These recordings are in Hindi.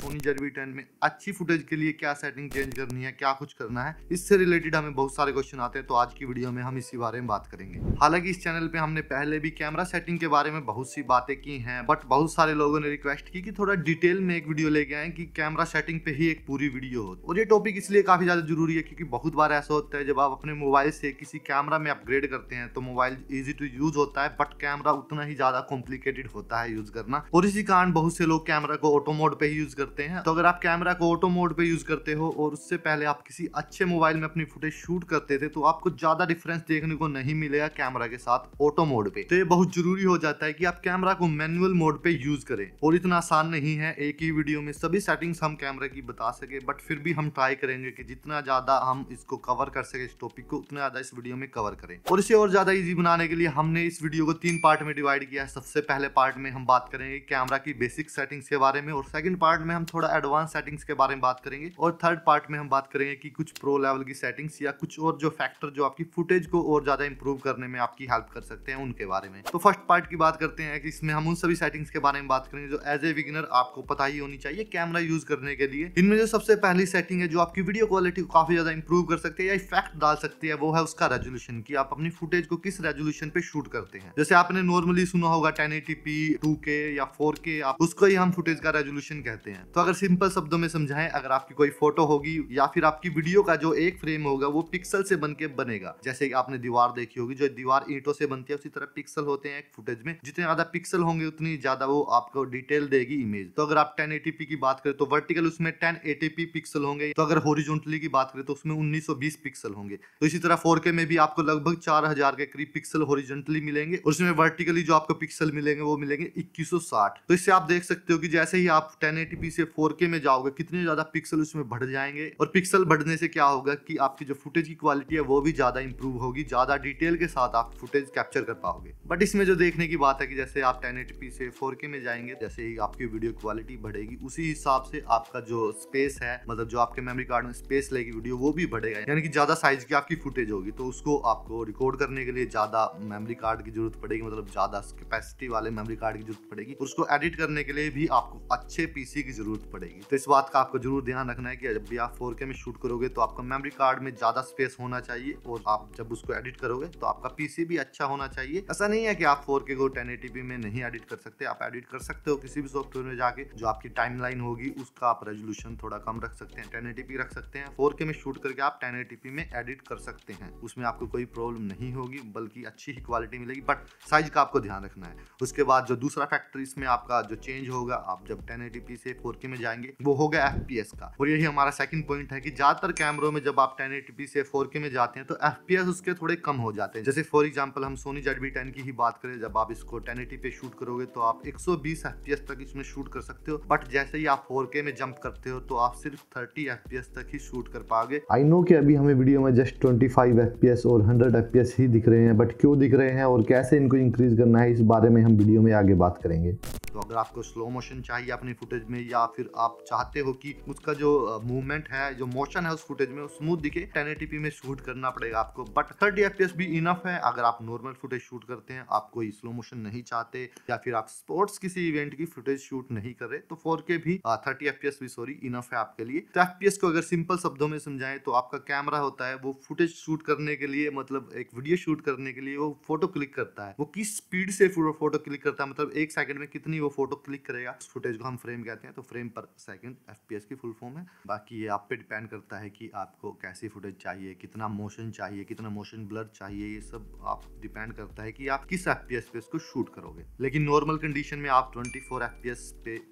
सोनी जरवी टेन में अच्छी फुटेज के लिए क्या सेटिंग चेंज करनी है क्या कुछ करना है इससे रिलेटेड हमें बहुत सारे क्वेश्चन आते हैं तो आज की वीडियो में हम इसी बारे में बात करेंगे हालांकि इस चैनल पे हमने पहले भी कैमरा सेटिंग के बारे में बहुत सी बातें की हैं बट बहुत सारे लोगों ने रिक्वेस्ट की कि थोड़ा डिटेल में एक वीडियो लेके आए की कैमरा सेटिंग पे ही एक पूरी वीडियो हो और ये टॉपिक इसलिए काफी ज्यादा जरूरी है क्योंकि बहुत बार ऐसा होता है जब आप अपने मोबाइल से किसी कैमरा में अपग्रेड करते हैं तो मोबाइल ईजी टू यूज होता है बट कैमरा उतना ही ज्यादा कॉम्प्लिकेटेड होता है यूज करना और इसी कारण बहुत से लोग कैमरा को ऑटोमोड पे ही यूज करते हैं तो अगर आप कैमरा को ऑटो मोड पे यूज करते हो और उससे पहले आप किसी अच्छे मोबाइल में अपनी फुटेज शूट करते थे तो आपको ज्यादा डिफरेंस देखने को नहीं मिलेगा कैमरा के साथ ऑटो मोड पे तो ये बहुत जरूरी हो जाता है कि आप कैमरा को मैनुअल मोड पे यूज करें और इतना आसान नहीं है एक ही वीडियो में सभी सेटिंग्स हम कैमरा की बता सके बट फिर भी हम ट्राई करेंगे कि जितना ज्यादा हम इसको कवर कर सके इस टॉपिक को उतना ज्यादा इस वीडियो में कवर करें और इसे और ज्यादा इजी बनाने के लिए हमने इस वीडियो को तीन पार्ट में डिवाइड किया है सबसे पहले पार्ट में हम बात करेंगे कैमरा की बेसिक सेटिंग्स के बारे में और सेकंड पार्ट में में हम थोड़ा एडवांस सेटिंग्स के बारे में बात करेंगे और थर्ड पार्ट में हम बात करेंगे कि कुछ प्रो लेवल की सेटिंग्स या कुछ और जो फैक्टर जो आपकी फुटेज को और ज़्यादा इंप्रूव करने में आपकी हेल्प कर सकते हैं उनके बारे में तो फर्स्ट पार्ट की बात करते हैं कि इसमें हम उन सभी सेटिंग्स के बारे में बात करेंगे जो एज ए बिगिनर आपको पता ही होनी चाहिए कैमरा यूज करने के लिए इनमें जो सबसे पहली सेटिंग है जो आपकी वीडियो क्वालिटी को काफ़ी ज़्यादा इंप्रूव कर सकती है या इफेक्ट डाल सकती है वो है उसका रेजोल्यूशन की आप अपनी फुटेज को किस रेजोल्यूशन पे शूट करते हैं जैसे आपने नॉर्मली सुना होगा टेन एटी पी टू के या फोर के उसको ही हम फुटेज का रेजोल्यूशन कहते हैं तो अगर सिंपल शब्दों में समझाएं अगर आपकी कोई फोटो होगी या फिर आपकी वीडियो का जो एक फ्रेम होगा वो पिक्सल से बन के बनेगा जैसे कि आपने दीवार देखी होगी जो दीवार ईंटों से बनती है उसी तरह पिक्सल होते हैं फुटेज में जितने ज्यादा पिक्सल होंगे उतनी ज्यादा वो आपको डिटेल देगी इमेज तो अगर आप टेन की बात करें तो वर्टिकल उसमें टेन पिक्सल होंगे तो अगर होरिजोनटली की बात करें तो उसमें उन्नीस पिक्सल होंगे तो इसी तरह फोर में भी आपको लगभग चार के करीब पिक्सल होरिजेंटली मिलेंगे और उसमें वर्टिकली जो आपको पिक्सल मिलेंगे वो मिलेंगे 2160 तो इससे आप देख सकते हो कि जैसे ही आप 1080p से 4K में जाओगे कितने ज़्यादा पिक्सल उसमें बढ़ जाएंगे और पिक्सल बढ़ने से क्या होगा कि आपकी जो फुटेज की क्वालिटी है वो भी ज़्यादा इंप्रूव होगी ज़्यादा डिटेल के साथ आप फुटेज कैप्चर कर पाओगे बट इसमें जो देखने की बात है कि जैसे आप टेन से फोर में जाएंगे जैसे ही आपकी वीडियो क्वालिटी बढ़ेगी उसी हिसाब से आपका जो स्पेस है मतलब जो आपके मेमोरी कार्ड में स्पेस लेगी वीडियो वो भी बढ़ेगा यानी कि ज़्यादा साइज की आपकी फुटेज होगी तो उसको आपको रिकॉर्ड करने के लिए ज़्यादा मेमोरी कार्ड की जरूरत पड़ेगी मतलब ज़्यादा कैपेसिटी वाले मेमोरी कार्ड की जरूरत पड़ेगी उसको एडिट करने के लिए भी आपको अच्छे पीसी की ज़रूरत पड़ेगी तो इस बात का आपको ज़रूर ध्यान रखना है कि जब भी आप फोर में शूट करोगे तो आपका मेमोरी कार्ड में ज़्यादा स्पेस होना चाहिए और आप जब उसको एडिट करोगे तो आपका पीसी भी अच्छा होना चाहिए ऐसा नहीं है कि आप फोर को टेन में नहीं एडिट कर सकते आप एडिट कर सकते हो किसी भी सॉफ्टवेयर में जाके जो आपकी टाइम होगी उसका आप रेजोल्यूशन थोड़ा कम रख सकते हैं टेन रख सकते हैं फोर में शूट करके आप टेन में एडिट कर सकते हैं उसमें आपको कोई प्रॉब्लम नहीं होगी बल्कि अच्छी ही क्वालिटी मिलेगी बट साइज का आपको ध्यान रखना है उसके बाद जो दूसरा फैक्टर इसमें आपका जो चेंज होगा आप जब टेन से फोर में जाएंगे वो हो गया एफ का और यही हमारा सेकंड पॉइंट है कि ज्यादातर कैमरों में जब आप टेन से फोर में जाते हैं तो एफ उसके थोड़े कम हो जाते हैं जैसे फॉर एग्जाम्पल हम सोनी जेड टेन की ही बात करें जब आप इसको टेन पे शूट करोगे तो आप 120 एफ तक इसमें शूट कर सकते हो बट जैसे ही आप 4K में जंप करते हो तो आप सिर्फ थर्टी एफ तक ही शूट कर पाओगे आई नो की अभी हमें वीडियो में जस्ट 25 एफ और हंड्रेड एफ ही दिख रहे हैं बट क्यों दिख रहे हैं और कैसे इनको इंक्रीज करना है इस बारे में हम वीडियो में आगे बात करेंगे तो अगर आपको स्लो मोशन चाहिए अपनी फुटेज में या फिर आप चाहते हो कि उसका जो मूवमेंट है जो मोशन है उस फुटेज में स्मूथ दिखे टेन में शूट करना पड़ेगा आपको बट थर्टी एफ भी इनफ है अगर आप नॉर्मल फुटेज शूट करते हैं आप कोई स्लो मोशन नहीं चाहते या फिर आप स्पोर्ट्स किसी इवेंट की फुटेज शूट नहीं कर रहे तो फोर भी थर्टी एफ भी सॉरी इनफ है आपके लिए तो एफ को अगर सिंपल शब्दों में समझाएं तो आपका कैमरा होता है वो फुटेज शूट करने के लिए मतलब एक वीडियो शूट करने के लिए वो फोटो क्लिक करता है वो किस स्पीड से फोटो क्लिक करता है मतलब एक सेकंड में कितनी वो फोटो क्लिक करेगा उस फुटेज को हम फ्रेम कहते हैं तो फ्रेम पर सेकंड एफ की फुल फॉर्म है बाकी ये आप पे डिपेंड करता है कि आपको कैसी फुटेज चाहिए कितना मोशन चाहिए कितना मोशन ब्लर चाहिए ये सब आप डिपेंड करता है कि आप किस एफ पे इसको शूट करोगे लेकिन नॉर्मल कंडीशन में आप ट्वेंटी फोर पे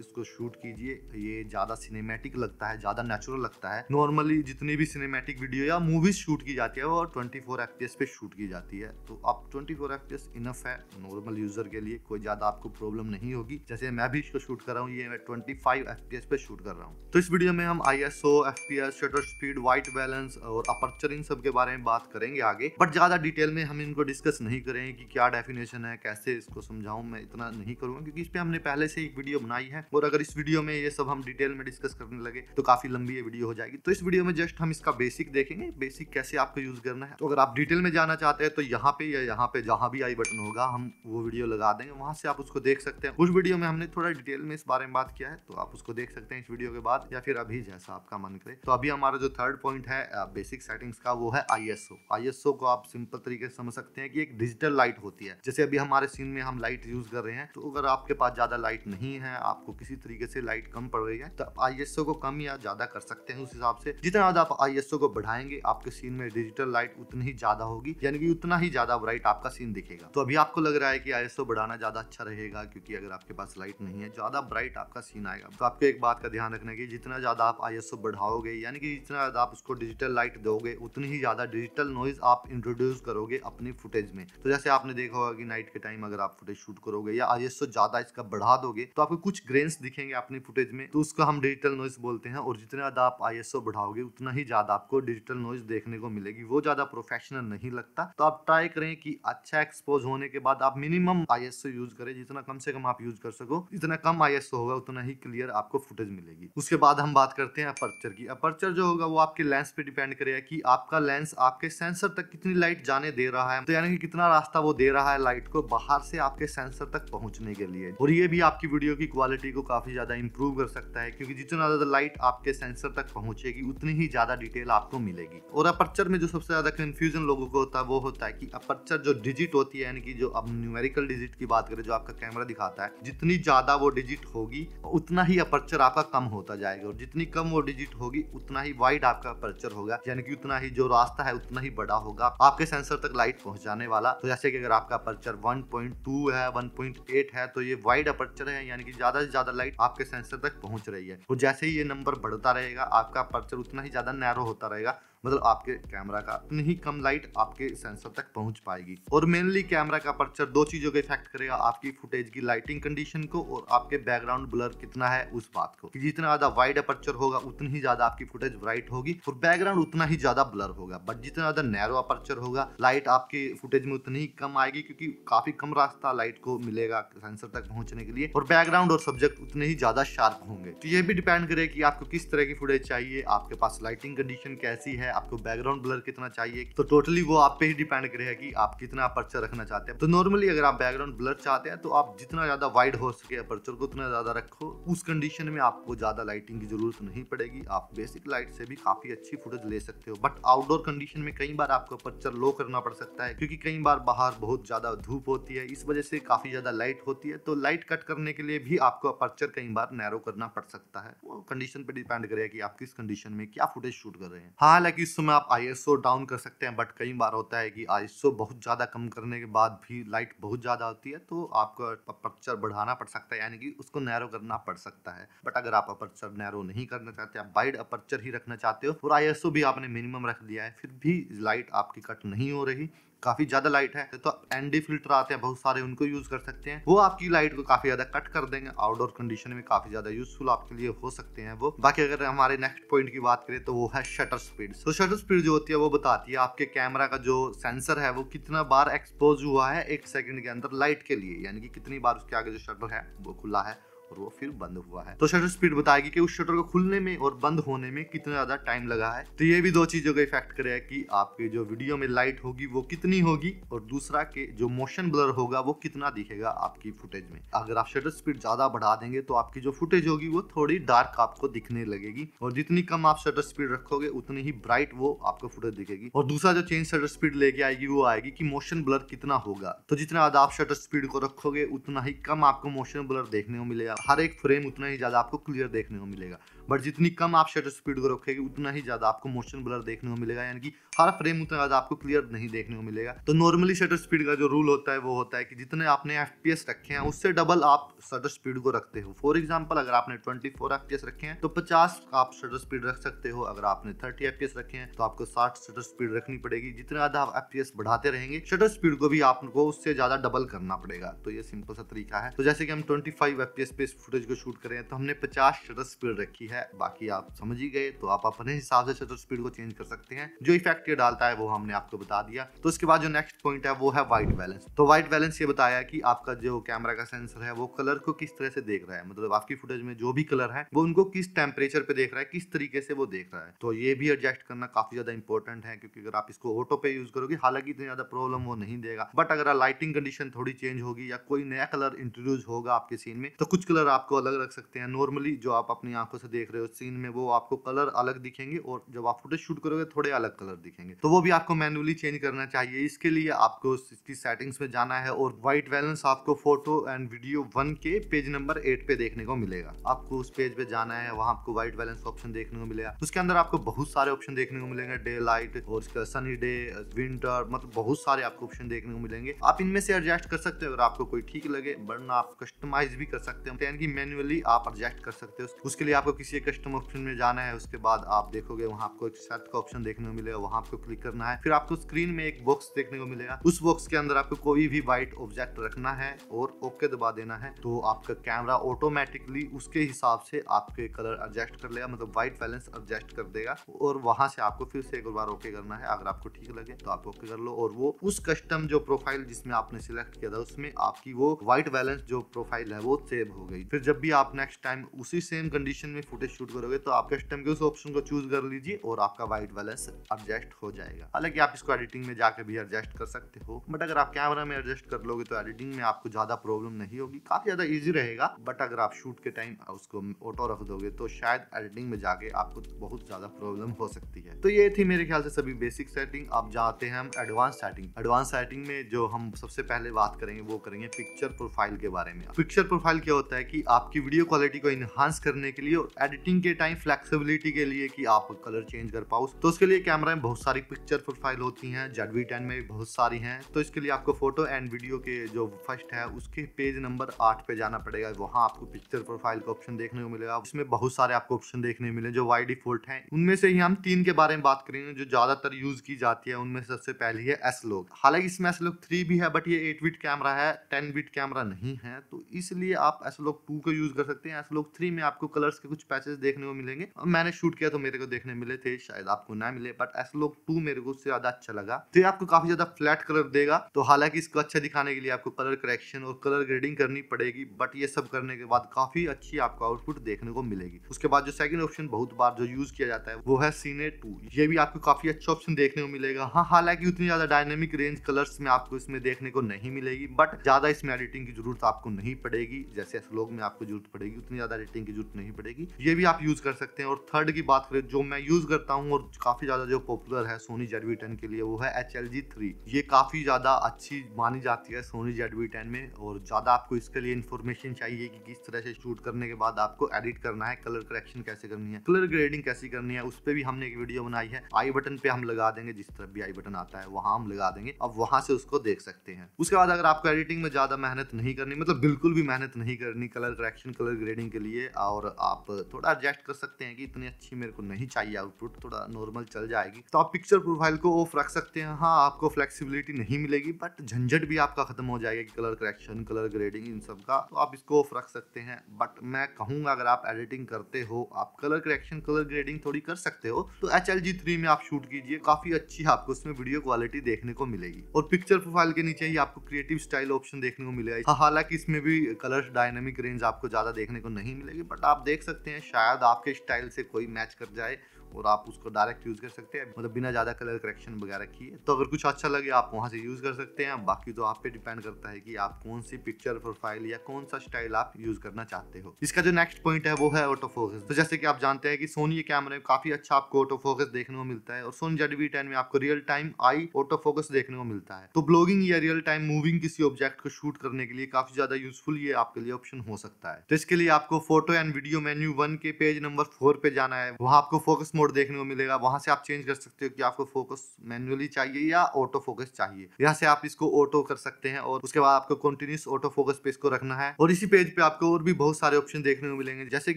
इसको शूट कीजिए ये ज़्यादा सिनेमेटिक लगता है ज़्यादा नेचुरल लगता है नॉर्मली जितनी भी सिनेमेटिक वीडियो या मूवीज शूट की जाती है वो ट्वेंटी फोर पे शूट की जाती है तो आप ट्वेंटी फोर इनफ है नॉर्मल यूज़र के लिए कोई ज़्यादा आपको प्रॉब्लम नहीं होगी जैसे मैं भी इसको शूट कर रहा हूँ ये ट्वेंटी लाइट एफ पे शूट कर रहा हूँ तो इस वीडियो में हम I S O F P S shutter speed white balance और अपर्चर इन सब के बारे में बात करेंगे आगे बट ज्यादा डिटेल में हम इनको डिस्कस नहीं करेंगे कि क्या डेफिनेशन है कैसे इसको समझाऊं मैं इतना नहीं करूंगा क्योंकि इस पे हमने पहले से एक वीडियो बनाई है और अगर इस वीडियो में ये सब हम डिटेल में डिस्कस करने लगे तो काफी लंबी ये वीडियो हो जाएगी तो इस वीडियो में जस्ट हम इसका बेसिक देखेंगे बेसिक कैसे आपको यूज करना है तो अगर आप डिटेल में जाना चाहते हैं तो यहाँ पे या यहाँ पे जहाँ भी आई बटन होगा हम वो वीडियो लगा देंगे वहां से आप उसको देख सकते हैं उस वीडियो में हमने थोड़ा डिटेल में इस बारे में बात किया है तो आप उसको देख सकते हैं इस वीडियो के बाद या फिर अभी जैसा आपका मन करे तो अभी हमारा जो थर्ड पॉइंट है बेसिक सेटिंग्स का वो है आईएसओ आईएसओ को आप सिंपल तरीके से समझ सकते हैं कि एक डिजिटल लाइट होती है जैसे अभी हमारे सीन में हम लाइट यूज कर रहे हैं तो अगर आपके पास ज्यादा लाइट नहीं है आपको किसी तरीके से लाइट कम पड़ रही है तो आप आईएसओ को कम या ज्यादा कर सकते हैं उस हिसाब से जितना ज्यादा आप आईएसओ को बढ़ाएंगे आपके सीन में डिजिटल लाइट उतनी ही ज्यादा होगी यानी कि उतना ही ज्यादा ब्राइट आपका सीन दिखेगा तो अभी आपको लग रहा है कि आईएसओ बढ़ाना ज्यादा अच्छा रहेगा क्योंकि अगर आपके पास लाइट नहीं है ज्यादा ब्राइट आपका सीन आएगा तो आपको एक बात का ध्यान रखना कि जितना ज़्यादा आप आई बढ़ाओगे यानी कि जितना ज़्यादा आप उसको डिजिटल लाइट दोगे उतनी ही ज़्यादा डिजिटल नॉइज़ आप इंट्रोड्यूस करोगे अपनी फुटेज में तो जैसे आपने देखा होगा कि नाइट के टाइम अगर आप फुटेज शूट करोगे या आई ज़्यादा इसका बढ़ा दोगे तो आपको कुछ ग्रेन्स दिखेंगे अपनी फुटेज में तो उसका हम डिजिटल नॉइज़ बोलते हैं और जितना ज़्यादा आप आई बढ़ाओगे उतना ही ज़्यादा आपको डिजिटल नॉइज़ देखने को मिलेगी वो ज़्यादा प्रोफेशनल नहीं लगता तो आप ट्राई करें कि अच्छा एक्सपोज होने के बाद आप मिनिमम आई यूज़ करें जितना कम से कम आप यूज़ कर सको जितना कम आई होगा उतना ही क्लियर आपको फुटेज मिलेगी उसके बाद हम बात करते हैं अपर्चर की अपर्चर जो होगा वो आपके लेंस पे डिपेंड करेगा कि आपका लेंस आपके सेंसर तक कितनी लाइट जाने दे रहा है तो यानी कि कितना रास्ता वो दे रहा है लाइट को बाहर से आपके सेंसर तक पहुंचने के लिए और ये भी आपकी वीडियो की क्वालिटी को काफी ज्यादा इंप्रूव कर सकता है क्योंकि जितना ज्यादा लाइट आपके सेंसर तक पहुंचेगी उतनी ही ज्यादा डिटेल आपको मिलेगी और अपर्चर में जो सबसे ज्यादा कंफ्यूजन लोगों को होता है वो होता है कि अपर्चर जो डिजिट होती है यानी कि जो अब न्यूमेरिकल डिजिट की बात करें जो आपका कैमरा दिखाता है जितनी ज्यादा वो डिजिट होगी उतना ही अपर्चर आपका कम होता जाएगा और जितनी कम वो डिजिट होगी उतना ही वाइड आपका अपर्चर होगा यानी कि उतना ही जो रास्ता है उतना ही बड़ा होगा आपके सेंसर तक लाइट पहुंचाने वाला तो जैसे कि अगर आपका अपर्चर 1.2 है 1.8 है तो ये वाइड अपर्चर है यानी कि ज्यादा से ज्यादा लाइट आपके सेंसर तक पहुंच रही है और तो जैसे ही ये नंबर बढ़ता रहेगा आपका अपर्चर उतना ही ज्यादा नैरो होता रहेगा मतलब आपके कैमरा का उतनी कम लाइट आपके सेंसर तक पहुंच पाएगी और मेनली कैमरा का अपर्चर दो चीज़ों का इफेक्ट करेगा आपकी फुटेज की लाइटिंग कंडीशन को और आपके बैकग्राउंड ब्लर कितना है उस बात को जितना ज़्यादा वाइड अपर्चर होगा उतनी ही ज़्यादा आपकी फुटेज ब्राइट होगी और बैकग्राउंड उतना ही ज़्यादा ब्लर होगा बट जितना ज़्यादा नैरो अपर्चर होगा लाइट आपकी फुटेज में उतनी ही कम आएगी क्योंकि काफ़ी कम रास्ता लाइट को मिलेगा सेंसर तक पहुंचने के लिए और बैकग्राउंड और सब्जेक्ट उतने ही ज़्यादा शार्प होंगे तो ये भी डिपेंड करे कि आपको किस तरह की फुटेज चाहिए आपके पास लाइटिंग कंडीशन कैसी है आपको बैकग्राउंड ब्लर कितना चाहिए तो टोटली वो आप पे ही डिपेंड करेगा कि आप कितना अपर्चर रखना चाहते हैं तो नॉर्मली अगर आप बैकग्राउंड ब्लर चाहते हैं तो आप जितना ज्यादा वाइड हो सके अपर्चर को उतना ज्यादा रखो उस कंडीशन में आपको ज्यादा लाइटिंग की जरूरत नहीं पड़ेगी आप बेसिक लाइट से भी काफी अच्छी फुटेज ले सकते हो बट आउटडोर कंडीशन में कई बार आपको अपर्चर लो करना पड़ सकता है क्योंकि कई बार बाहर बहुत ज्यादा धूप होती है इस वजह से काफी ज्यादा लाइट होती है तो लाइट कट करने के लिए भी आपको अपर्चर कई बार नैरो करना पड़ सकता है वो कंडीशन पर डिपेंड करेगा कि आप किस कंडीशन में क्या फुटेज शूट कर रहे हैं हालांकि हालांकि इस समय आप आईएसओ डाउन कर सकते हैं बट कई बार होता है कि आईएसओ बहुत ज़्यादा कम करने के बाद भी लाइट बहुत ज़्यादा होती है तो आपको अपर्चर बढ़ाना पड़ सकता है यानी कि उसको नैरो करना पड़ सकता है बट अगर आप अपर्चर नैरो नहीं करना चाहते आप वाइड अपर्चर ही रखना चाहते हो और आई भी आपने मिनिमम रख दिया है फिर भी लाइट आपकी कट नहीं हो रही काफी ज्यादा लाइट है तो एनडी फिल्टर आते हैं बहुत सारे उनको यूज कर सकते हैं वो आपकी लाइट को काफी ज्यादा कट कर देंगे आउटडोर कंडीशन में काफी ज्यादा यूजफुल आपके लिए हो सकते हैं वो बाकी अगर हमारे नेक्स्ट पॉइंट की बात करें तो वो है शटर स्पीड तो शटर स्पीड जो होती है वो बताती है आपके कैमरा का जो सेंसर है वो कितना बार एक्सपोज हुआ है एक सेकंड के अंदर लाइट के लिए यानी कि कितनी बार उसके आगे जो शटर है वो खुला है और वो फिर बंद हुआ है तो शटर स्पीड बताएगी कि उस शटर को खुलने में और बंद होने में कितना ज्यादा टाइम लगा है तो ये भी दो चीजों का इफेक्ट करेगा कि आपके जो वीडियो में लाइट होगी वो कितनी होगी और दूसरा के जो मोशन ब्लर होगा वो कितना दिखेगा आपकी फुटेज में अगर आप शटर स्पीड ज्यादा बढ़ा देंगे तो आपकी जो फुटेज होगी वो थोड़ी डार्क आपको दिखने लगेगी और जितनी कम आप शटर स्पीड रखोगे उतनी ही ब्राइट वो आपको फुटेज दिखेगी और दूसरा जो चेंज शटर स्पीड लेके आएगी वो आएगी कि मोशन ब्लर कितना होगा तो जितना ज्यादा आप शटर स्पीड को रखोगे उतना ही कम आपको मोशन ब्लर देखने को मिलेगा हर एक फ्रेम उतना ही ज़्यादा आपको क्लियर देखने को मिलेगा बट जितनी कम आप शटर स्पीड को रखेंगे उतना ही ज़्यादा आपको मोशन ब्लर देखने को मिलेगा यानी कि हर फ्रेम उतना ज़्यादा आपको क्लियर नहीं देखने को मिलेगा तो नॉर्मली शटर स्पीड का जो रूल होता है वो होता है कि जितने आपने एफ रखे हैं उससे डबल आप शटर स्पीड को रखते हो फॉर एग्जाम्पल अगर आपने ट्वेंटी फोर रखे हैं तो पचास आप शटर स्पीड रख सकते हो अगर आपने थर्टी एफ रखे हैं तो आपको साठ शटर स्पीड रखनी पड़ेगी जितना ज़्यादा आप एफ बढ़ाते रहेंगे शटर स्पीड को भी आपको उससे ज़्यादा डबल करना पड़ेगा तो ये सिंपल सा तरीका है तो जैसे कि हम ट्वेंटी फाइव पे फुटेज को शूट करें तो हमने पचास शटर स्पीड रखी है है बाकी आप समझ ही गए तो आप अपने हिसाब से शटर स्पीड को चेंज कर सकते हैं जो इफेक्ट ये डालता है वो हमने आपको बता दिया तो इसके बाद जो नेक्स्ट पॉइंट है वो है वाइट बैलेंस तो वाइट बैलेंस ये बताया कि आपका जो कैमरा का सेंसर है वो कलर को किस तरह से देख रहा है मतलब आपकी फुटेज में जो भी कलर है वो उनको किस टेम्परेचर पे देख रहा है किस तरीके से वो देख रहा है तो ये भी एडजस्ट करना काफी ज्यादा इंपॉर्टेंट है क्योंकि अगर आप इसको ऑटो पे यूज करोगे हालांकि इतनी ज्यादा प्रॉब्लम वो नहीं देगा बट अगर लाइटिंग कंडीशन थोड़ी चेंज होगी या कोई नया कलर इंट्रोड्यूस होगा आपके सीन में तो कुछ कलर आपको अलग रख सकते हैं नॉर्मली जो आप अपनी आंखों से देख देख रहे हो सीन में वो आपको कलर अलग दिखेंगे और जब आप फोटो शूट करोगे थोड़े अलग कलर दिखेंगे तो वो भी आपको मैनुअली चेंज करना चाहिए इसके लिए आपको इसकी सेटिंग्स में जाना है और व्हाइट बैलेंस आपको फोटो एंड वीडियो वन के पेज नंबर एट पे देखने को मिलेगा आपको उस पेज पे जाना है वहाँ आपको व्हाइट बैलेंस ऑप्शन देखने को मिलेगा उसके अंदर आपको बहुत सारे ऑप्शन देखने को मिलेंगे डे लाइट और उसका सनी डे विंटर मतलब बहुत सारे आपको ऑप्शन देखने को मिलेंगे आप इनमें से एडजस्ट कर सकते हो अगर आपको कोई ठीक लगे वरना आप कस्टमाइज भी कर सकते हो मैनुअली आप एडजस्ट कर सकते हो उसके लिए आपको किसी सी कस्टम ऑप्शन में जाना है उसके बाद आप देखोगे वहाँ आपको एक सर्च का ऑप्शन देखने को मिलेगा वहाँ आपको क्लिक करना है फिर आपको स्क्रीन में एक बॉक्स देखने को मिलेगा उस बॉक्स के अंदर आपको कोई भी व्हाइट ऑब्जेक्ट रखना है और ओके दबा देना है तो आपका कैमरा ऑटोमेटिकली उसके हिसाब से आपके कलर एडजस्ट कर लेगा मतलब व्हाइट बैलेंस एडजस्ट कर देगा और वहां से आपको फिर से एक बार ओके करना है अगर आपको ठीक लगे तो आप ओके कर लो और वो उस कस्टम जो प्रोफाइल जिसमें आपने सिलेक्ट किया था उसमें आपकी वो व्हाइट बैलेंस जो प्रोफाइल है वो सेव हो गई फिर जब भी आप नेक्स्ट टाइम उसी सेम कंडीशन में फुटेज फोटेज शूट करोगे तो आप कस्टम के उस ऑप्शन को चूज कर लीजिए और आपका वाइट बैलेंस एडजस्ट हो जाएगा हालांकि आप इसको एडिटिंग में जाकर भी एडजस्ट कर सकते हो बट अगर आप कैमरा में एडजस्ट कर लोगे तो एडिटिंग में आपको ज्यादा प्रॉब्लम नहीं होगी काफी ज्यादा ईजी रहेगा बट अगर आप शूट के टाइम उसको ऑटो रख दोगे तो शायद एडिटिंग में जाके आपको बहुत ज्यादा प्रॉब्लम हो सकती है तो ये थी मेरे ख्याल से सभी बेसिक सेटिंग आप जाते हैं हम एडवांस सेटिंग एडवांस सेटिंग में जो हम सबसे पहले बात करेंगे वो करेंगे पिक्चर प्रोफाइल के बारे में पिक्चर प्रोफाइल क्या होता है कि आपकी वीडियो क्वालिटी को इन्हांस करने के लिए और एडिटिंग के टाइम फ्लेक्सिबिलिटी के लिए कि आप कलर चेंज कर पाओ तो उसके लिए कैमरा में बहुत सारी पिक्चर प्रोफाइल होती हैं जेडवी टेन में भी बहुत सारी हैं तो इसके लिए आपको फोटो एंड वीडियो के जो फर्स्ट है उसके पेज नंबर आठ पे जाना पड़ेगा वहाँ आपको पिक्चर प्रोफाइल का ऑप्शन देखने को मिलेगा उसमें बहुत सारे आपको ऑप्शन देखने मिले जो वाई डिफोल्ट है उनमें से ही हम तीन के बारे में बात करेंगे जो ज्यादातर यूज की जाती है उनमें सबसे पहली है एस लोग हालांकि इसमें एस लोग थ्री भी है बट ये एट विट कैमरा है टेन विट कैमरा नहीं है तो इसलिए आप एस लोग टू को यूज कर सकते हैं एस लोग थ्री में आपको कलर्स के कुछ पैच मैचेस देखने को मिलेंगे और मैंने शूट किया तो मेरे को देखने मिले थे शायद आपको ना मिले बट एस लोग टू मेरे को उससे ज्यादा अच्छा लगा तो ये आपको काफी ज्यादा फ्लैट कलर देगा तो हालांकि इसको अच्छा दिखाने के लिए आपको कलर करेक्शन और कलर ग्रेडिंग करनी पड़ेगी बट ये सब करने के बाद काफी अच्छी आपको आउटपुट देखने को मिलेगी उसके बाद जो सेकंड ऑप्शन बहुत बार जो यूज किया जाता है वो है सीने टू ये भी आपको काफी अच्छा ऑप्शन देखने को मिलेगा हाँ हालांकि उतनी ज्यादा डायनेमिक रेंज कलर्स में आपको इसमें देखने को नहीं मिलेगी बट ज्यादा इसमें एडिटिंग की जरूरत आपको नहीं पड़ेगी जैसे स्लोग में आपको जरूरत पड़ेगी उतनी ज्यादा एडिटिंग की जरूरत नहीं पड़ेगी ये ये भी आप यूज़ कर सकते हैं और थर्ड की बात करें जो मैं यूज़ करता हूँ और काफ़ी ज़्यादा जो पॉपुलर है सोनी जेडवी टेन के लिए वो है एच एल जी थ्री ये काफ़ी ज़्यादा अच्छी मानी जाती है सोनी जेडवी टेन में और ज़्यादा आपको इसके लिए इन्फॉर्मेशन चाहिए कि किस तरह से शूट करने के बाद आपको एडिट करना है कलर करेक्शन कैसे करनी है कलर ग्रेडिंग कैसे करनी है उस पर भी हमने एक वीडियो बनाई है आई बटन पे हम लगा देंगे जिस तरफ भी आई बटन आता है वहाँ हम लगा देंगे अब वहाँ से उसको देख सकते हैं उसके बाद अगर आपको एडिटिंग में ज़्यादा मेहनत नहीं करनी मतलब बिल्कुल भी मेहनत नहीं करनी कलर करेक्शन कलर ग्रेडिंग के लिए और आप थोड़ा थोड़ा एडजस्ट कर सकते हैं कि इतनी अच्छी मेरे को नहीं चाहिए आउटपुट थोड़ा नॉर्मल चल जाएगी तो आप पिक्चर प्रोफाइल को ऑफ रख सकते हैं हाँ आपको फ्लेक्सीबिलिटी नहीं मिलेगी बट झंझट भी आपका खत्म हो जाएगा कलर करेक्शन कलर ग्रेडिंग इन सब का तो आप इसको ऑफ रख सकते हैं बट मैं कहूंगा अगर आप एडिटिंग करते हो आप कलर करेक्शन कलर ग्रेडिंग थोड़ी कर सकते हो तो एच एल जी थ्री में आप शूट कीजिए काफी अच्छी आपको उसमें वीडियो क्वालिटी देखने को मिलेगी और पिक्चर प्रोफाइल के नीचे ही आपको क्रिएटिव स्टाइल ऑप्शन देखने को मिलेगा हालांकि इसमें भी कलर डायनेमिक रेंज आपको ज्यादा देखने को नहीं मिलेगी बट आप देख सकते हैं शायद आपके स्टाइल से कोई मैच कर जाए और आप उसको डायरेक्ट यूज़ कर सकते हैं मतलब बिना ज़्यादा कलर करेक्शन वगैरह किए तो अगर कुछ अच्छा लगे आप वहाँ से यूज़ कर सकते हैं बाकी तो आप पे डिपेंड करता है कि आप कौन सी पिक्चर प्रोफाइल या कौन सा स्टाइल आप यूज़ करना चाहते हो इसका जो नेक्स्ट पॉइंट है वो है ऑटो फोकस तो जैसे कि आप जानते हैं कि सोनी ये कैमरे में काफ़ी अच्छा आपको ऑटो फोकस देखने को मिलता है और सोनी जेड वी में आपको real time eye auto focus देखने को मिलता है तो ब्लॉगिंग या रियल टाइम मूविंग किसी ऑब्जेक्ट को शूट करने के लिए काफ़ी ज़्यादा यूजफुल ये आपके लिए ऑप्शन हो सकता है तो इसके लिए आपको photo and video menu one के पेज नंबर फोर पे जाना है वहां आपको फोकस मोड मोड देखने को मिलेगा वहां से आप चेंज कर सकते हो कि आपको फोकस मैनुअली चाहिए या ऑटो फोकस चाहिए यहाँ से आप इसको ऑटो कर सकते हैं और उसके बाद आपको कंटिन्यूस ऑटो फोकस पे इसको रखना है और इसी पेज पे आपको और भी बहुत सारे ऑप्शन देखने को मिलेंगे जैसे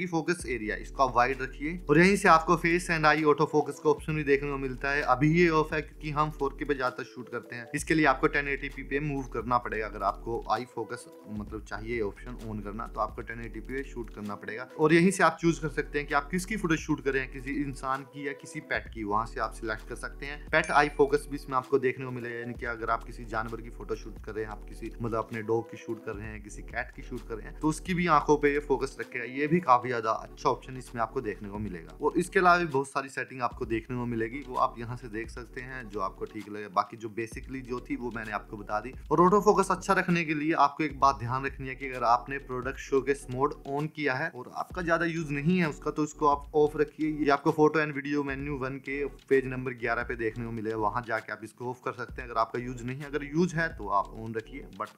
की फोकस एरिया इसको आप वाइड रखिए और यहीं से आपको face and eye auto focus का ऑप्शन भी देखने को मिलता है अभी ये ऑफ है क्योंकि हम फोर पे ज्यादा शूट करते हैं इसके लिए आपको टेन पे मूव करना पड़ेगा अगर आपको आई फोकस मतलब चाहिए ऑप्शन ऑन करना तो आपको टेन पे शूट करना पड़ेगा और यहीं से आप चूज कर सकते हैं कि आप किसकी फोटो शूट करें किसी इंसान इंसान की या किसी पेट की वहां से आप सिलेक्ट कर सकते हैं पेट आई फोकस भी इसमें आपको देखने को मिलेगा यानी कि अगर आप किसी जानवर की फोटो शूट कर रहे हैं आप किसी मतलब अपने डॉग की शूट कर रहे हैं किसी कैट की शूट कर रहे हैं तो उसकी भी आंखों पर फोकस रखेगा ये भी काफी ज्यादा अच्छा ऑप्शन इसमें आपको देखने को मिलेगा और इसके अलावा भी बहुत सारी सेटिंग आपको देखने को मिलेगी वो आप यहाँ से देख सकते हैं जो आपको ठीक लगे बाकी जो बेसिकली जो थी वो मैंने आपको बता दी और ऑटो फोकस अच्छा रखने के लिए आपको एक बात ध्यान रखनी है कि अगर आपने प्रोडक्ट शोकेस मोड ऑन किया है और आपका ज्यादा यूज नहीं है उसका तो उसको आप ऑफ रखिए ये आपको photo offline video menu one के पेज नंबर ग्यारह पे देखने को मिलेगा वहां जाके आप इसको ऑफ कर सकते हैं अगर आपका यूज नहीं अगर यूज है तो आप ऑन रखिए बट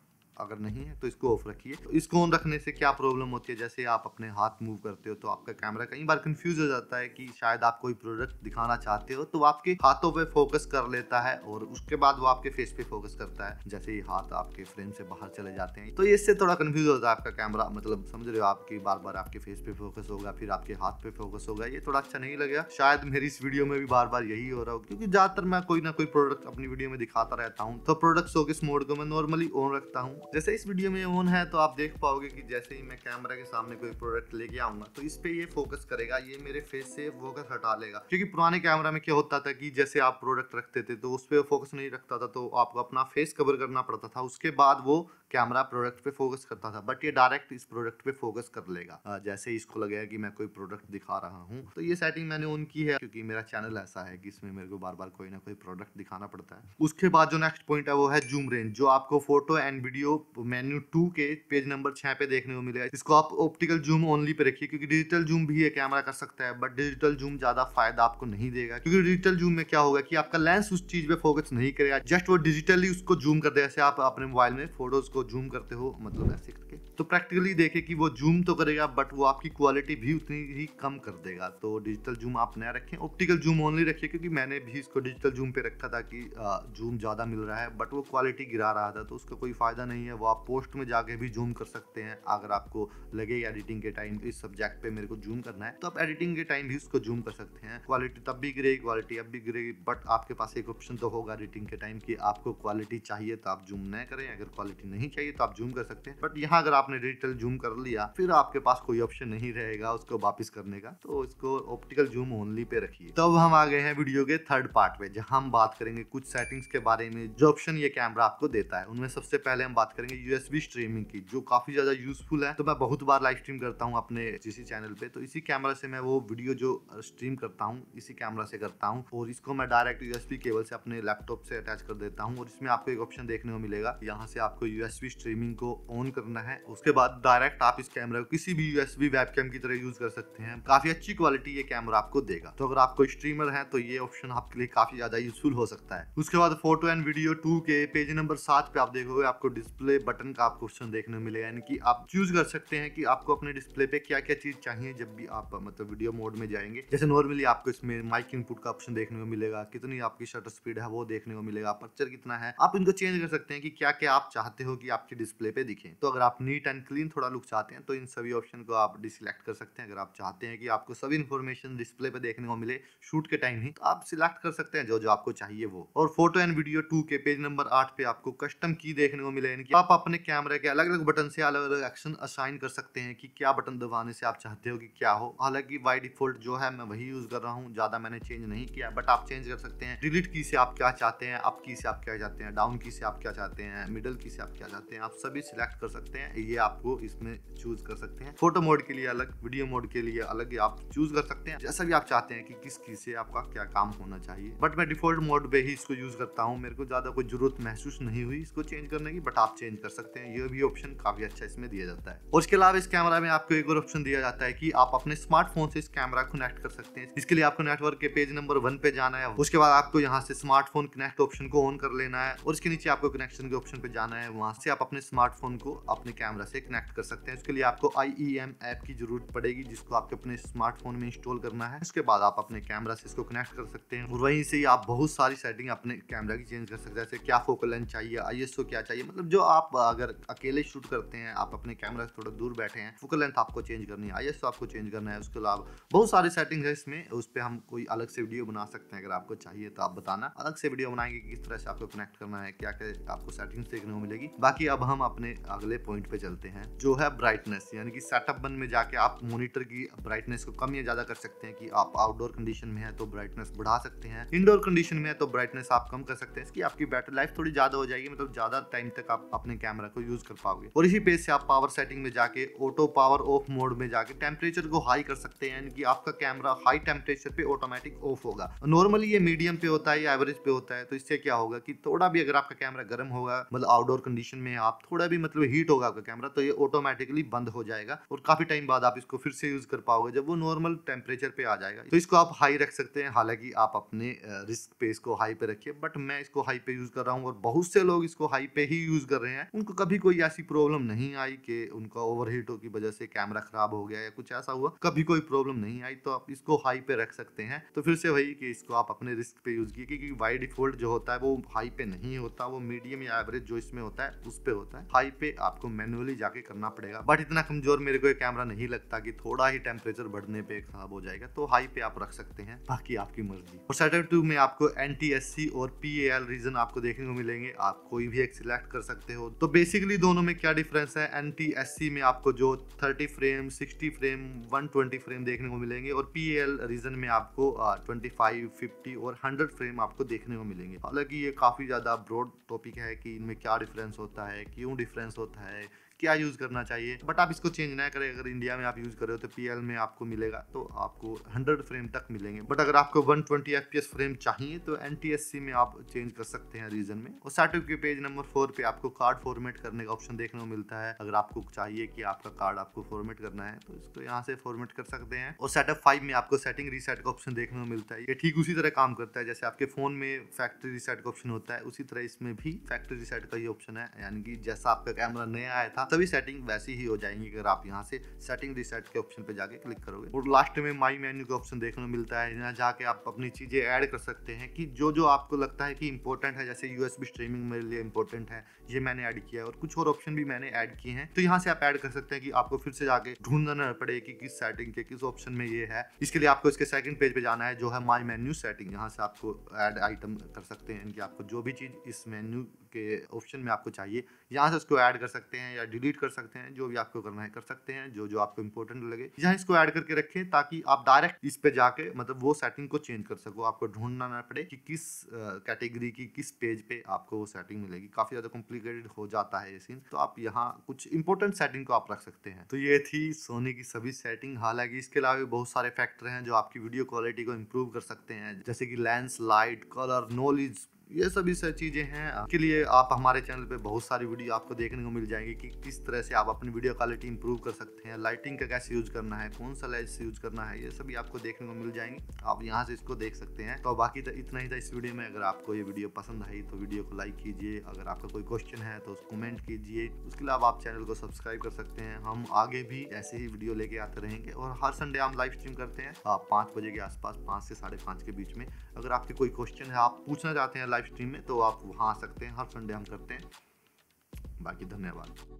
अगर नहीं है तो इसको ऑफ रखिए तो इसको ऑन रखने से क्या प्रॉब्लम होती है जैसे आप अपने हाथ मूव करते हो तो आपका कैमरा कई बार कंफ्यूज हो जाता है कि शायद आप कोई प्रोडक्ट दिखाना चाहते हो तो आपके हाथों पे फोकस कर लेता है और उसके बाद वो आपके फेस पे फोकस करता है जैसे ये हाथ आपके फ्रेम से बाहर चले जाते हैं तो इससे थोड़ा कंफ्यूज होता है आपका कैमरा मतलब समझ रहे हो आपकी बार बार आपके फेस पे फोकस होगा फिर आपके हाथ पे फोकस होगा ये थोड़ा अच्छा नहीं लगेगा शायद मेरी इस वीडियो में भी बार बार यही हो रहा हो क्योंकि ज्यादातर मैं कोई ना कोई प्रोडक्ट अपनी वीडियो में दिखाता रहता हूँ तो प्रोडक्ट्स हो किस मोड को मैं नॉर्मली ऑन रखता हूँ जैसे इस वीडियो में ऑन है तो आप देख पाओगे कि जैसे ही मैं कैमरा के सामने कोई प्रोडक्ट लेके आऊंगा तो इस पे ये फोकस करेगा ये मेरे फेस से फोकस हटा लेगा क्योंकि पुराने कैमरा में क्या होता था कि जैसे आप प्रोडक्ट रखते थे तो उस पर फोकस नहीं रखता था तो आपको अपना फेस कवर करना पड़ता था उसके बाद वो कैमरा प्रोडक्ट पे फोकस करता था बट ये डायरेक्ट इस प्रोडक्ट पे फोकस कर लेगा जैसे इसको लगेगा कि मैं कोई प्रोडक्ट दिखा रहा हूँ तो ये सेटिंग मैंने ऑन की है क्योंकि मेरा चैनल ऐसा है कि इसमें मेरे को बार बार कोई ना कोई प्रोडक्ट दिखाना पड़ता है उसके बाद जो नेक्स्ट पॉइंट है वो है जूम रेंज जो आपको photo and video menu two के पेज नंबर छः पे देखने को मिलेगा इसको आप ऑप्टिकल जूम ओनली पे रखिए क्योंकि डिजिटल जूम भी ये कैमरा कर सकता है बट डिजिटल जूम ज़्यादा फायदा आपको नहीं देगा क्योंकि डिजिटल जूम में क्या होगा कि आपका लेंस उस चीज़ पे फोकस नहीं करेगा जस्ट वो डिजिटली उसको जूम कर देगा जैसे आप अपने मोबाइल में फोटोज़ को जूम करते हो मतलब ऐसे करके तो प्रैक्टिकली देखे कि वो जूम तो करेगा बट वो आपकी क्वालिटी भी उतनी ही कम कर देगा तो डिजिटल जूम आप नया रखें ऑप्टिकल जूम ओनली रखिए क्योंकि मैंने भी इसको डिजिटल जूम पे रखा था कि जूम ज़्यादा मिल रहा है बट वो क्वालिटी गिरा रहा था तो उसका कोई फ़ायदा नहीं है वो आप पोस्ट में जाके भी जूम कर सकते हैं अगर आपको लगे एडिटिंग के टाइम इस सब्जेक्ट पे मेरे को जूम करना है तो आप एडिटिंग के टाइम भी उसको जूम कर सकते हैं क्वालिटी तब भी गिरेगी क्वालिटी अब भी गिरेगी बट आपके पास एक ऑप्शन तो होगा एडिटिंग के टाइम की आपको क्वालिटी चाहिए तो आप जूम न करें अगर क्वालिटी नहीं चाहिए तो आप जूम कर सकते हैं बट यहाँ अगर आपने डिजिटल जूम कर लिया फिर आपके पास कोई ऑप्शन नहीं रहेगा उसको वापस करने का तो इसको ऑप्टिकल जूम ओनली पे रखिए तब हम आ गए हैं वीडियो के थर्ड पार्ट में जहाँ हम बात करेंगे कुछ सेटिंग्स के बारे में जो ऑप्शन ये कैमरा आपको देता है उनमें सबसे पहले हम बात बात करेंगे यूएसबी स्ट्रीमिंग की जो काफी ज्यादा यूजफुल है तो मैं बहुत बार लाइव स्ट्रीम करता हूँ अपने इसी चैनल पे तो इसी कैमरा से मैं वो वीडियो जो स्ट्रीम करता हूँ इसी कैमरा से करता हूँ और इसको मैं डायरेक्ट यूएसबी केबल से अपने लैपटॉप से अटैच कर देता हूँ और इसमें आपको एक ऑप्शन देखने को मिलेगा यहाँ से आपको यूएसबी स्ट्रीमिंग को ऑन करना है उसके बाद डायरेक्ट आप इस कैमरा को किसी भी यूएसबी वेब की तरह यूज कर सकते हैं काफी अच्छी क्वालिटी ये कैमरा आपको देगा तो अगर आप कोई स्ट्रीमर है तो ये ऑप्शन आपके लिए काफी ज्यादा यूजफुल हो सकता है उसके बाद फोटो एंड वीडियो टू के पेज नंबर सात पे आप देखोगे आपको डिस्प्ले डिस्प्ले बटन का आपको ऑप्शन देखने मिलेगा यानी कि आप चूज कर सकते हैं कि आपको अपने डिस्प्ले पे क्या क्या चीज चाहिए जब भी आप मतलब वीडियो मोड में जाएंगे जैसे नॉर्मली आपको इसमें माइक इनपुट का ऑप्शन देखने को मिलेगा कितनी आपकी शटर स्पीड है वो देखने को मिलेगा पर्चर कितना है आप इनको चेंज कर सकते हैं कि क्या क्या आप चाहते हो कि आपके डिस्प्ले पे दिखे तो अगर आप नीट एंड क्लीन थोड़ा लुक चाहते हैं तो इन सभी ऑप्शन को आप डिसलेक्ट कर सकते हैं अगर आप चाहते हैं कि आपको सभी इन्फॉर्मेशन डिस्प्ले पे देखने को मिले शूट के टाइम ही तो आप सिलेक्ट कर सकते हैं जो जो आपको चाहिए वो और फोटो एंड वीडियो टू के पेज नंबर आठ पे आपको कस्टम की देखने को मिले किया आप अपने कैमरे के अलग अलग बटन से अलग अलग एक्शन असाइन कर सकते हैं कि क्या बटन दबाने से आप चाहते हो कि क्या हो हालांकि बाई डिफॉल्ट जो है मैं वही यूज कर रहा हूँ ज्यादा मैंने चेंज नहीं किया बट आप चेंज कर सकते हैं डिलीट की से आप क्या चाहते हैं अप की से आप क्या चाहते हैं डाउन की से आप क्या चाहते हैं मिडल की से आप क्या चाहते हैं आप सभी सिलेक्ट कर सकते हैं ये आपको इसमें चूज कर सकते हैं फोटो मोड के लिए अलग वीडियो मोड के लिए अलग आप चूज कर सकते हैं जैसा भी आप चाहते हैं कि किस की से आपका क्या काम होना चाहिए बट मैं डिफॉल्ट मोड पे ही इसको यूज करता हूँ मेरे को ज्यादा कोई जरूरत महसूस नहीं हुई इसको चेंज करने की बट आप चेंज कर सकते हैं ये भी ऑप्शन काफ़ी अच्छा इसमें दिया जाता है और इसके अलावा इस कैमरा में आपको एक और ऑप्शन दिया जाता है कि आप अपने स्मार्टफोन से इस कैमरा कनेक्ट कर सकते हैं इसके लिए आपको नेटवर्क के पेज नंबर वन पे जाना है उसके बाद आपको यहाँ से स्मार्टफोन कनेक्ट ऑप्शन को ऑन कर लेना है और इसके नीचे आपको कनेक्शन के ऑप्शन पे जाना है वहां से आप अपने स्मार्टफोन को अपने कैमरा से कनेक्ट कर सकते हैं इसके लिए आपको आई ऐप e की जरूरत पड़ेगी जिसको आपके अपने स्मार्टफोन में इंस्टॉल करना है उसके बाद आप अपने कैमरा से इसको कनेक्ट कर सकते हैं और वहीं से आप बहुत सारी सेटिंग अपने कैमरा की चेंज कर सकते हैं जैसे क्या फोकल लेंथ चाहिए आई क्या चाहिए मतलब जो आप अगर अकेले शूट करते हैं आप अपने कैमरा से थोड़ा दूर बैठे हैं फोकल लेंथ आपको चेंज करनी है आई तो आपको चेंज करना है उसके अलावा बहुत सारे सेटिंग है इसमें उस पर हम कोई अलग से वीडियो बना सकते हैं अगर आपको चाहिए तो आप बताना अलग से वीडियो बनाएंगे किस तरह से आपको कनेक्ट करना है क्या क्या आपको सेटिंग देखने को मिलेगी बाकी अब हम अपने अगले पॉइंट पे चलते हैं जो है ब्राइटनेस यानी कि सेटअप बन में जाके आप मोनिटर की ब्राइटनेस को कम या ज्यादा कर सकते हैं कि आप आउटडोर कंडीशन में है तो ब्राइटनेस बढ़ा सकते हैं इंडोर कंडीशन में है तो ब्राइटनेस आप कम कर सकते हैं इसकी आपकी बैटरी लाइफ थोड़ी ज्यादा हो जाएगी मतलब ज्यादा टाइम तक आप अपने कैमरा को यूज कर पाओगे और इसी पेज से आप पावर सेटिंग में जाके ऑटो पावर ऑफ मोड में जाके टेम्परेचर को हाई कर सकते हैं कि आपका कैमरा हाई टेम्परेचर पे ऑटोमेटिक ऑफ होगा नॉर्मली ये मीडियम पे होता है या एवरेज पे होता है तो इससे क्या होगा कि थोड़ा भी अगर आपका कैमरा गर्म होगा मतलब आउटडोर कंडीशन में आप थोड़ा भी मतलब हीट होगा आपका कैमरा तो ये ऑटोमेटिकली बंद हो जाएगा और काफी टाइम बाद आप इसको फिर से यूज कर पाओगे जब वो नॉर्मल टेम्परेचर पे आ जाएगा तो इसको आप हाई रख सकते हैं हालांकि आप अपने रिस्क पे इसको हाई पे रखिए बट मैं इसको हाई पे यूज कर रहा हूँ और बहुत से लोग इसको हाई पे ही यूज कर रहे रहे हैं उनको कभी कोई ऐसी प्रॉब्लम नहीं आई कि उनका ओवर की वजह से कैमरा खराब हो गया या कुछ ऐसा हुआ कभी कोई प्रॉब्लम नहीं आई तो आप इसको हाई पे रख सकते हैं तो फिर से वही कि इसको आप अपने रिस्क पे यूज कीजिए क्योंकि वाई डिफॉल्ट जो होता है वो हाई पे नहीं होता वो मीडियम या एवरेज जो इसमें होता है उस पे होता है हाई पे आपको मैनुअली जाके करना पड़ेगा बट इतना कमजोर मेरे को कैमरा नहीं लगता कि थोड़ा ही टेम्परेचर बढ़ने पे खराब हो जाएगा तो हाई पे आप रख सकते हैं बाकी आपकी मर्जी और सेटअप टू में आपको एन और पी रीजन आपको देखने को मिलेंगे आप कोई भी एक सिलेक्ट कर सकते हो हो तो बेसिकली दोनों में क्या डिफरेंस है एन टी एस सी में आपको जो thirty frame sixty frame one twenty frame देखने को मिलेंगे और पी एल रीजन में आपको ट्वेंटी फाइव फिफ्टी और हंड्रेड फ्रेम आपको देखने को मिलेंगे हालांकि ये काफ़ी ज़्यादा ब्रॉड टॉपिक है कि इनमें क्या डिफरेंस होता है क्यों डिफरेंस होता है क्या यूज़ करना चाहिए बट आप इसको चेंज ना करें अगर इंडिया में आप यूज़ कर रहे हो तो पी में आपको मिलेगा तो आपको हंड्रेड फ्रेम तक मिलेंगे बट अगर आपको वन ट्वेंटी फ्रेम चाहिए तो एन में आप चेंज कर सकते हैं रीजन में और सेटअप के पेज नंबर फोर पे आपको कार्ड फॉर्मेट करने का ऑप्शन देखने को मिलता है अगर आपको चाहिए कि आपका कार्ड आपको फॉर्मेट करना है तो इसको यहाँ से फॉर्मेट कर सकते हैं और सेटअप फाइव में आपको सेटिंग रीसेट का ऑप्शन देखने को मिलता है ये ठीक उसी तरह काम करता है जैसे आपके फोन में फैक्ट्री रीसेट का ऑप्शन होता है उसी तरह इसमें भी फैक्ट्री रीसेट का ही ऑप्शन है यानी कि जैसा आपका कैमरा नया आया था सभी सेटिंग वैसी ही हो जाएंगी अगर आप यहाँ से सेटिंग रिसेट के ऑप्शन पे जाके क्लिक करोगे और लास्ट में माई मेन्यू का ऑप्शन देखने को मिलता है यहाँ जाके आप अपनी चीज़ें ऐड कर सकते हैं कि जो जो आपको लगता है कि इंपॉर्टेंट है जैसे यूएस स्ट्रीमिंग मेरे लिए इंपॉर्टेंट है ये मैंने ऐड किया है और कुछ और ऑप्शन भी मैंने ऐड किए हैं तो यहाँ से आप ऐड कर सकते हैं कि आपको फिर से जाके ढूंढना ना पड़े कि किस सेटिंग के किस ऑप्शन में ये है इसके लिए आपको इसके सेकंड पेज पे जाना है जो है माई मेन्यू सेटिंग यहाँ से आपको ऐड आइटम कर सकते हैं कि आपको जो भी चीज़ इस मेन्यू के ऑप्शन में आपको चाहिए यहाँ से उसको ऐड कर सकते हैं या डिलीट कर सकते हैं जो भी आपको करना है कर सकते हैं जो जो आपको इंपॉर्टेंट लगे यहाँ इसको ऐड करके रखें ताकि आप डायरेक्ट इस पे जाके मतलब वो सेटिंग को चेंज कर सको आपको ढूंढना ना पड़े कि किस कैटेगरी की किस पेज पे आपको वो सेटिंग मिलेगी काफ़ी ज़्यादा कॉम्प्लिकेटेड हो जाता है ये सीन तो आप यहाँ कुछ इंपॉर्टेंट सेटिंग को आप रख सकते हैं तो ये थी सोनी की सभी सेटिंग हालांकि इसके अलावा भी बहुत सारे फैक्टर हैं जो आपकी वीडियो क्वालिटी को इम्प्रूव कर सकते हैं जैसे कि लेंस लाइट कलर नॉलेज ये सभी सारी चीज़ें हैं इसके लिए आप हमारे चैनल पे बहुत सारी वीडियो आपको देखने को मिल जाएंगी कि किस तरह से आप अपनी वीडियो क्वालिटी इंप्रूव कर सकते हैं लाइटिंग का कैसे यूज करना है कौन सा लाइट यूज करना है ये सभी आपको देखने को मिल जाएंगी आप यहाँ से इसको देख सकते हैं तो बाकी तो इतना ही था इस वीडियो में अगर आपको ये वीडियो पसंद आई तो वीडियो को लाइक कीजिए अगर आपका कोई क्वेश्चन है तो कमेंट कीजिए उसके अलावा आप चैनल को सब्सक्राइब कर सकते हैं हम आगे भी ऐसे ही वीडियो लेके आते रहेंगे और हर संडे हम लाइव स्ट्रीम करते हैं पाँच बजे के आसपास पाँच से साढ़े के बीच में अगर आपके कोई क्वेश्चन है आप पूछना चाहते हैं लाइव स्ट्रीम में तो आप वहाँ आ सकते हैं हर संडे हम करते हैं बाकी धन्यवाद